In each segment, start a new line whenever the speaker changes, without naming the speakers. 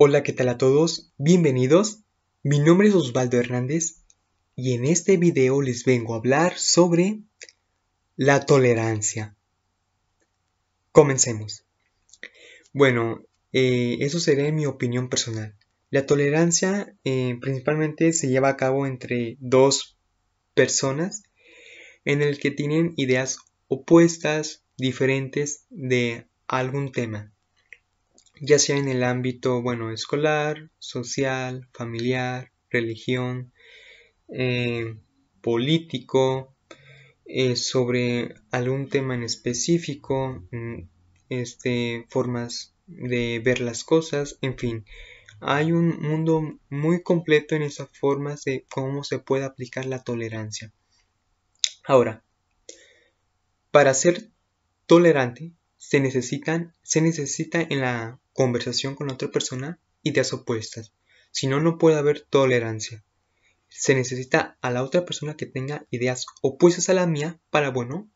Hola, ¿qué tal a todos? Bienvenidos. Mi nombre es Osvaldo Hernández y en este video les vengo a hablar sobre la tolerancia. Comencemos. Bueno, eh, eso sería mi opinión personal. La tolerancia eh, principalmente se lleva a cabo entre dos personas en el que tienen ideas opuestas, diferentes de algún tema ya sea en el ámbito, bueno, escolar, social, familiar, religión, eh, político, eh, sobre algún tema en específico, mm, este, formas de ver las cosas, en fin. Hay un mundo muy completo en esas formas de cómo se puede aplicar la tolerancia. Ahora, para ser tolerante se necesitan, se necesita en la conversación con la otra persona ideas opuestas. Si no, no puede haber tolerancia. Se necesita a la otra persona que tenga ideas opuestas a la mía para, bueno,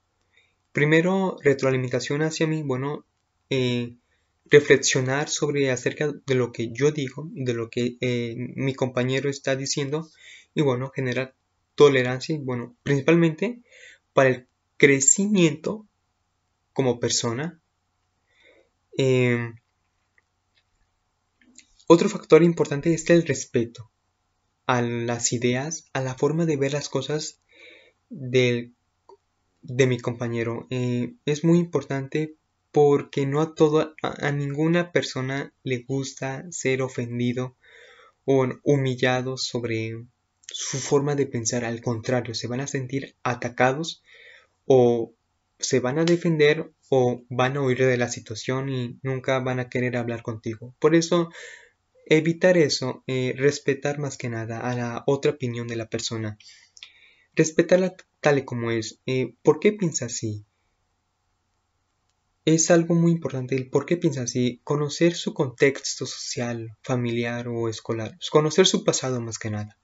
primero retroalimentación hacia mí, bueno, eh, reflexionar sobre acerca de lo que yo digo, de lo que eh, mi compañero está diciendo y, bueno, generar tolerancia bueno, principalmente para el crecimiento como persona. Eh, otro factor importante es el respeto a las ideas, a la forma de ver las cosas de mi compañero. Eh, es muy importante porque no a, toda, a ninguna persona le gusta ser ofendido o humillado sobre su forma de pensar. Al contrario, se van a sentir atacados o se van a defender o van a huir de la situación y nunca van a querer hablar contigo. Por eso, evitar eso, eh, respetar más que nada a la otra opinión de la persona. Respetarla tal y como es. Eh, ¿Por qué piensa así? Es algo muy importante el por qué piensa así, conocer su contexto social, familiar o escolar, conocer su pasado más que nada.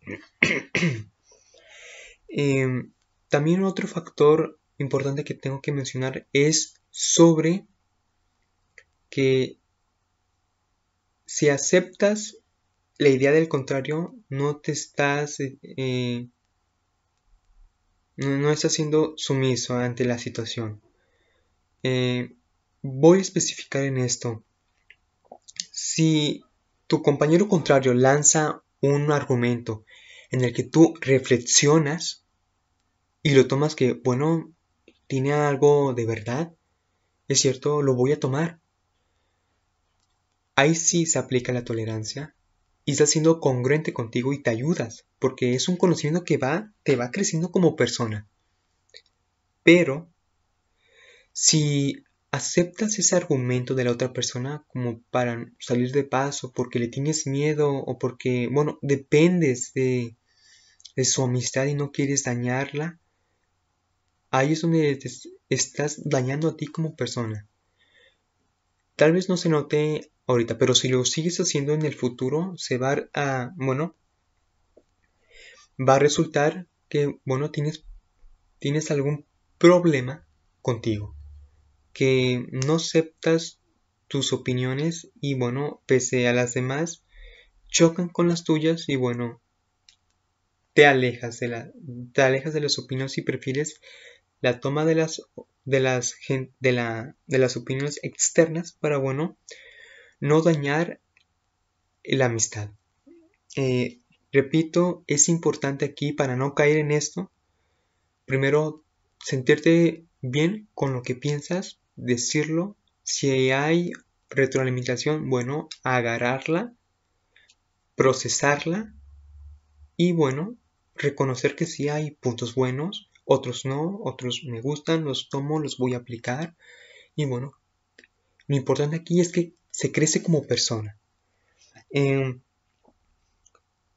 Em, también otro factor importante que tengo que mencionar es sobre que si aceptas la idea del contrario, no te estás... Eh, no, no, estás siendo sumiso ante la situación. Eh, voy a especificar en esto. Si tu compañero contrario lanza un argumento en el que tú reflexionas y lo tomas que, bueno, ¿Tiene algo de verdad? Es cierto, lo voy a tomar. Ahí sí se aplica la tolerancia y estás siendo congruente contigo y te ayudas, porque es un conocimiento que va, te va creciendo como persona. Pero, si aceptas ese argumento de la otra persona como para salir de paso, porque le tienes miedo o porque, bueno, dependes de, de su amistad y no quieres dañarla, Ahí es donde estás dañando a ti como persona. Tal vez no se note ahorita, pero si lo sigues haciendo en el futuro, se va a, bueno, va a resultar que, bueno, tienes, tienes algún problema contigo, que no aceptas tus opiniones y, bueno, pese a las demás, chocan con las tuyas y, bueno, te alejas de, la, alejas de las opiniones y perfiles la toma de las, de las, de las opiniones externas para, bueno, no dañar la amistad. Eh, repito, es importante aquí para no caer en esto, primero sentirte bien con lo que piensas, decirlo, si hay retroalimentación, bueno, agarrarla, procesarla y bueno, reconocer que sí hay puntos buenos, otros no, otros me gustan, los tomo, los voy a aplicar. Y bueno, lo importante aquí es que se crece como persona. Em,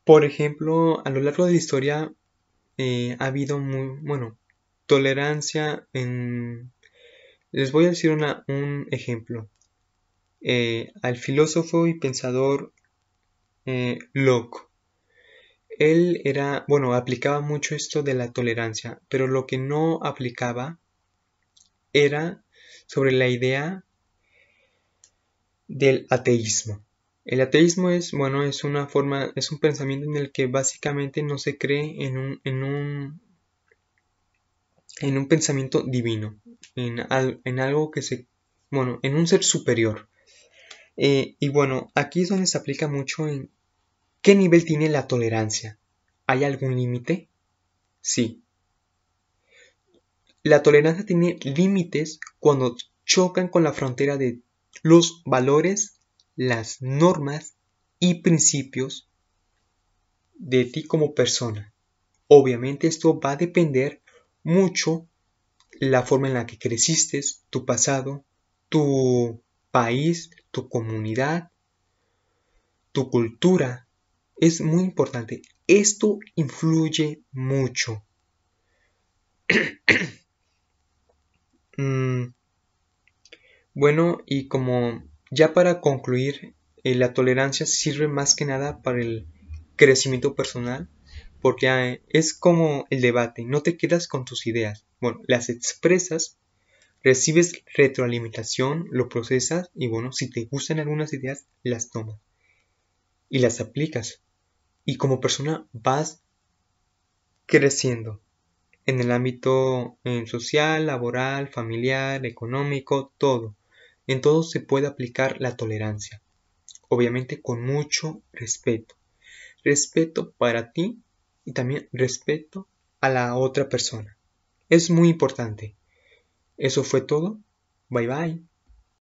por ejemplo, a lo largo de la historia eh, ha habido muy, bueno, tolerancia en... Les voy a decir una, un ejemplo. Eh, al filósofo y pensador eh, Locke él era, bueno, aplicaba mucho esto de la tolerancia, pero lo que no aplicaba era sobre la idea del ateísmo. El ateísmo es, bueno, es una forma, es un pensamiento en el que básicamente no se cree en un, en un, en un pensamiento divino, en, algo que se, bueno, en un ser superior. Eh, y bueno, aquí es donde se aplica mucho en, ¿Qué nivel tiene la tolerancia? ¿Hay algún límite? Sí. La tolerancia tiene límites cuando chocan con la frontera de los valores, las normas y principios de ti como persona. Obviamente esto va a depender mucho la forma en la que creciste, tu pasado, tu país, tu comunidad, tu cultura, es muy importante. Esto influye mucho. Mm. Bueno, y como ya para concluir, eh, la tolerancia sirve más que nada para el crecimiento personal, porque ah, es como el debate, no te quedas con tus ideas, bueno, las expresas, recibes retroalimentación, lo procesas y bueno, si te gustan algunas ideas, las tomas y las aplicas y como persona vas creciendo en el ámbito social, laboral, familiar, económico, todo. En todo se puede aplicar la tolerancia, obviamente con mucho respeto. Respeto para ti y también respeto a la otra persona. Es muy importante. Eso fue todo. Bye bye.